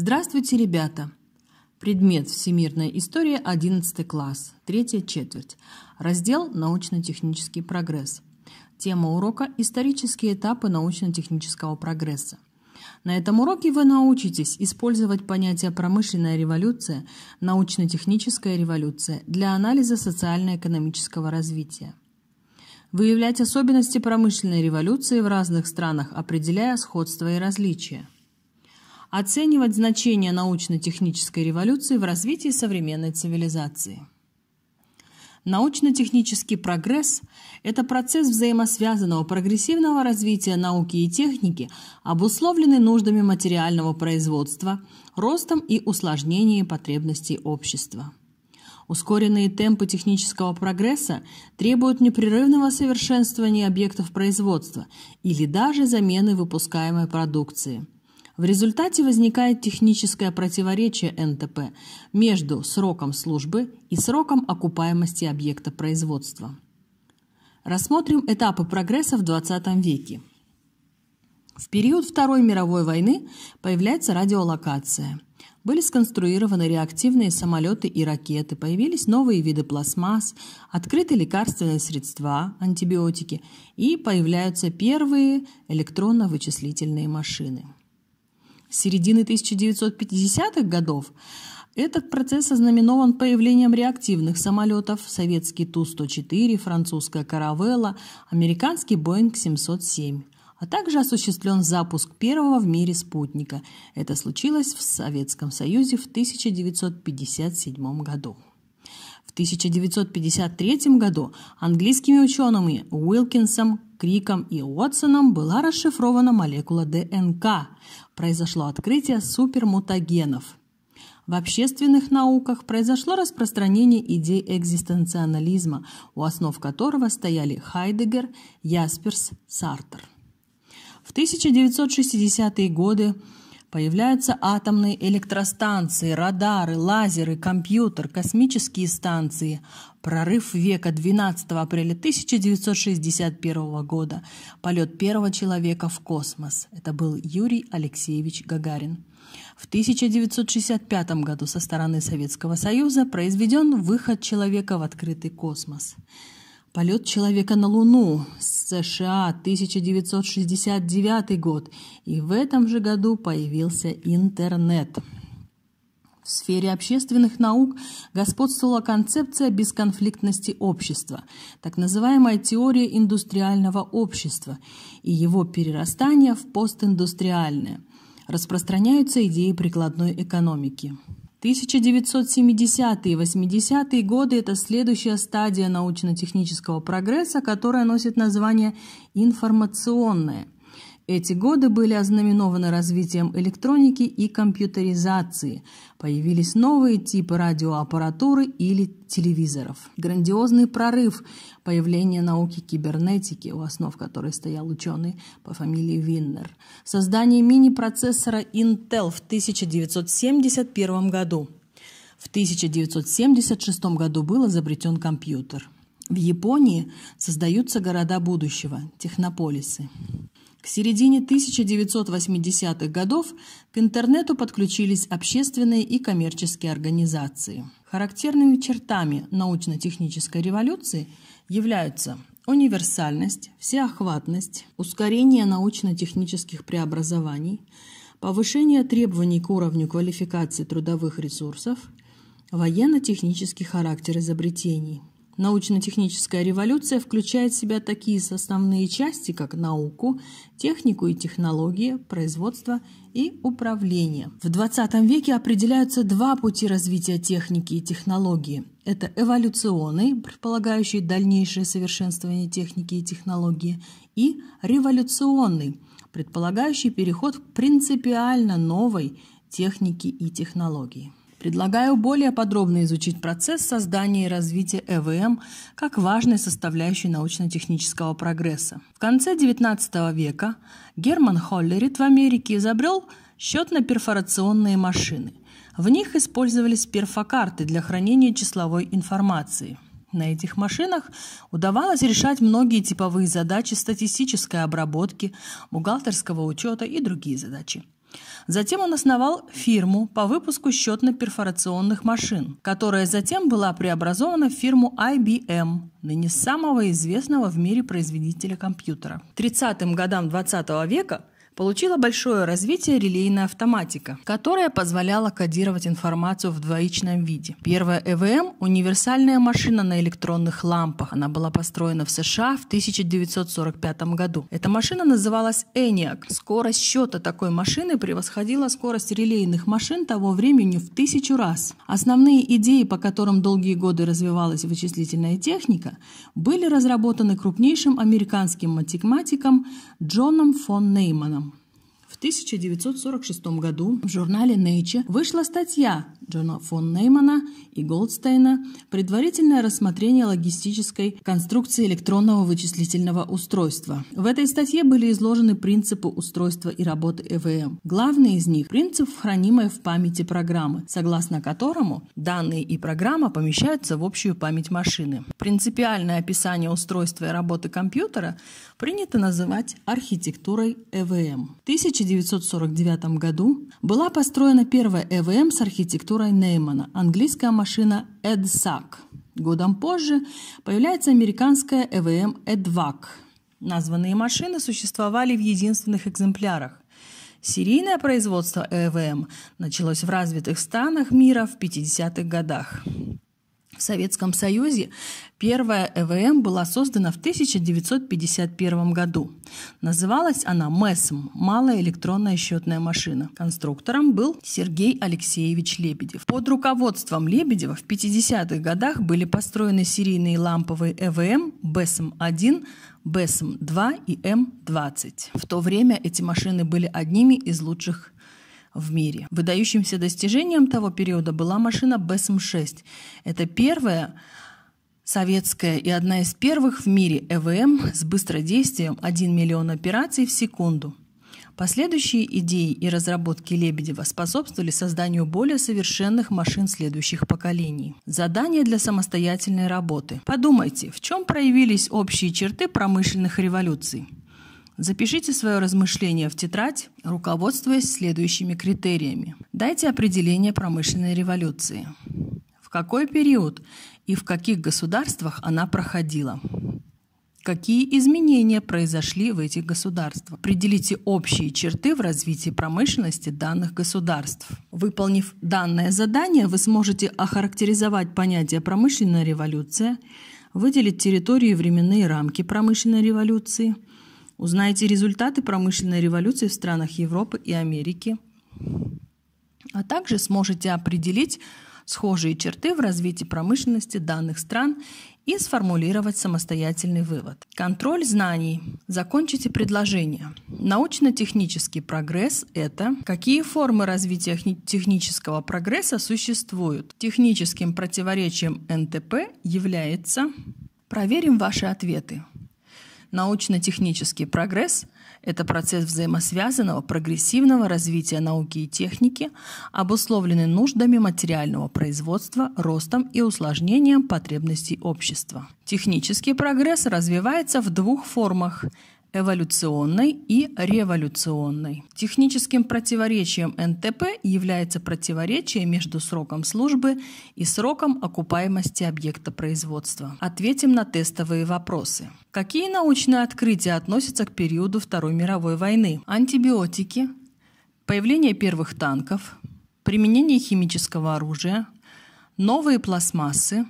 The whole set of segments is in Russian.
Здравствуйте, ребята! Предмет «Всемирная история», 11 класс, третья четверть. Раздел «Научно-технический прогресс». Тема урока «Исторические этапы научно-технического прогресса». На этом уроке вы научитесь использовать понятия «промышленная революция», «научно-техническая революция» для анализа социально-экономического развития. Выявлять особенности промышленной революции в разных странах, определяя сходства и различия оценивать значение научно-технической революции в развитии современной цивилизации. Научно-технический прогресс – это процесс взаимосвязанного прогрессивного развития науки и техники, обусловленный нуждами материального производства, ростом и усложнением потребностей общества. Ускоренные темпы технического прогресса требуют непрерывного совершенствования объектов производства или даже замены выпускаемой продукции – в результате возникает техническое противоречие НТП между сроком службы и сроком окупаемости объекта производства. Рассмотрим этапы прогресса в XX веке. В период Второй мировой войны появляется радиолокация. Были сконструированы реактивные самолеты и ракеты, появились новые виды пластмасс, открыты лекарственные средства, антибиотики и появляются первые электронно-вычислительные машины середины 1950-х годов этот процесс ознаменован появлением реактивных самолетов советский Ту-104, французская «Каравелла», американский «Боинг-707» а также осуществлен запуск первого в мире спутника. Это случилось в Советском Союзе в 1957 году. В 1953 году английскими учеными Уилкинсом, Криком и Уотсоном была расшифрована молекула ДНК. Произошло открытие супермутагенов. В общественных науках произошло распространение идей экзистенциализма, у основ которого стояли Хайдегер, Ясперс, Сартер. В 1960-е годы Появляются атомные электростанции, радары, лазеры, компьютер, космические станции. Прорыв века 12 апреля 1961 года. Полет первого человека в космос. Это был Юрий Алексеевич Гагарин. В 1965 году со стороны Советского Союза произведен выход человека в открытый космос. Полет человека на Луну. США, 1969 год. И в этом же году появился интернет. В сфере общественных наук господствовала концепция бесконфликтности общества, так называемая теория индустриального общества и его перерастание в постиндустриальное. Распространяются идеи прикладной экономики. 1970-е и 80-е годы – это следующая стадия научно-технического прогресса, которая носит название «информационная». Эти годы были ознаменованы развитием электроники и компьютеризации. Появились новые типы радиоаппаратуры или телевизоров. Грандиозный прорыв – появление науки кибернетики, у основ которой стоял ученый по фамилии Виннер. Создание мини-процессора Intel в 1971 году. В 1976 году был изобретен компьютер. В Японии создаются города будущего – технополисы. К середине 1980-х годов к интернету подключились общественные и коммерческие организации. Характерными чертами научно-технической революции являются универсальность, всеохватность, ускорение научно-технических преобразований, повышение требований к уровню квалификации трудовых ресурсов, военно-технический характер изобретений, Научно-техническая революция включает в себя такие составные части, как науку, технику и технологии, производство и управление. В 20 веке определяются два пути развития техники и технологии. Это эволюционный, предполагающий дальнейшее совершенствование техники и технологии, и революционный, предполагающий переход к принципиально новой технике и технологии. Предлагаю более подробно изучить процесс создания и развития ЭВМ как важной составляющей научно-технического прогресса. В конце XIX века Герман Холлерит в Америке изобрел счетно-перфорационные машины. В них использовались перфокарты для хранения числовой информации – на этих машинах удавалось решать многие типовые задачи статистической обработки, бухгалтерского учета и другие задачи. Затем он основал фирму по выпуску счетно-перфорационных машин, которая затем была преобразована в фирму IBM, ныне самого известного в мире производителя компьютера. К 30-м годам 20 века – получила большое развитие релейная автоматика, которая позволяла кодировать информацию в двоичном виде. Первая ЭВМ – универсальная машина на электронных лампах. Она была построена в США в 1945 году. Эта машина называлась ENIAC. Скорость счета такой машины превосходила скорость релейных машин того времени в тысячу раз. Основные идеи, по которым долгие годы развивалась вычислительная техника, были разработаны крупнейшим американским математиком Джоном фон Нейманом. 1946 году в журнале Nature вышла статья Джона фон Неймана и Голдстейна предварительное рассмотрение логистической конструкции электронного вычислительного устройства. В этой статье были изложены принципы устройства и работы ЭВМ. Главный из них – принцип хранимой в памяти программы, согласно которому данные и программа помещаются в общую память машины. Принципиальное описание устройства и работы компьютера принято называть архитектурой ЭВМ. В 1949 году была построена первая ЭВМ с архитектурой литературой Неймана, английская машина EDSAC. Годом позже появляется американская ЭВМ EDVAC. Названные машины существовали в единственных экземплярах. Серийное производство ЭВМ началось в развитых странах мира в 50-х годах в Советском Союзе первая ЭВМ эм была создана в 1951 году. Называлась она МЭСМ – «Малая электронная счетная машина». Конструктором был Сергей Алексеевич Лебедев. Под руководством Лебедева в 50-х годах были построены серийные ламповые ЭВМ эм БЭСМ-1, БЭСМ-2 и М-20. «Эм в то время эти машины были одними из лучших в мире. Выдающимся достижением того периода была машина БСМ-6. Это первая советская и одна из первых в мире ЭВМ эм с быстродействием 1 миллион операций в секунду. Последующие идеи и разработки Лебедева способствовали созданию более совершенных машин следующих поколений. Задание для самостоятельной работы. Подумайте, в чем проявились общие черты промышленных революций? Запишите свое размышление в тетрадь, руководствуясь следующими критериями. Дайте определение промышленной революции. В какой период и в каких государствах она проходила? Какие изменения произошли в этих государствах? Определите общие черты в развитии промышленности данных государств. Выполнив данное задание, вы сможете охарактеризовать понятие «промышленная революция», выделить территории и временные рамки промышленной революции – Узнаете результаты промышленной революции в странах Европы и Америки. А также сможете определить схожие черты в развитии промышленности данных стран и сформулировать самостоятельный вывод. Контроль знаний. Закончите предложение. Научно-технический прогресс – это какие формы развития технического прогресса существуют. Техническим противоречием НТП является Проверим ваши ответы. Научно-технический прогресс – это процесс взаимосвязанного прогрессивного развития науки и техники, обусловленный нуждами материального производства, ростом и усложнением потребностей общества. Технический прогресс развивается в двух формах – эволюционной и революционной. Техническим противоречием НТП является противоречие между сроком службы и сроком окупаемости объекта производства. Ответим на тестовые вопросы. Какие научные открытия относятся к периоду Второй мировой войны? Антибиотики, появление первых танков, применение химического оружия, новые пластмассы,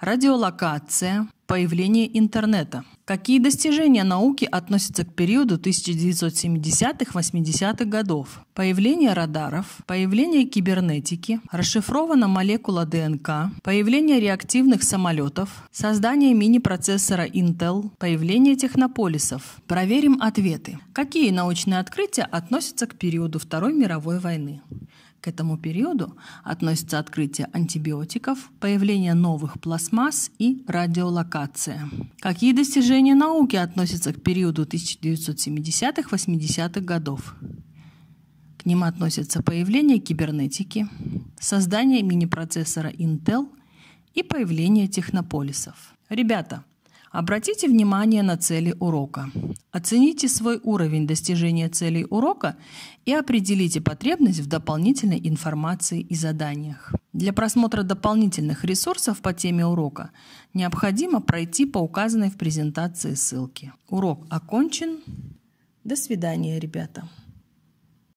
радиолокация, появление интернета. Какие достижения науки относятся к периоду 1970-80-х годов? Появление радаров, появление кибернетики, расшифрована молекула ДНК, появление реактивных самолетов, создание мини-процессора Intel, появление технополисов. Проверим ответы. Какие научные открытия относятся к периоду Второй мировой войны? К этому периоду относятся открытие антибиотиков, появление новых пластмасс и радиолокация. Какие достижения науки относятся к периоду 1970-80-х годов? К ним относятся появление кибернетики, создание мини-процессора Intel и появление технополисов. Ребята, Обратите внимание на цели урока. Оцените свой уровень достижения целей урока и определите потребность в дополнительной информации и заданиях. Для просмотра дополнительных ресурсов по теме урока необходимо пройти по указанной в презентации ссылке. Урок окончен. До свидания, ребята.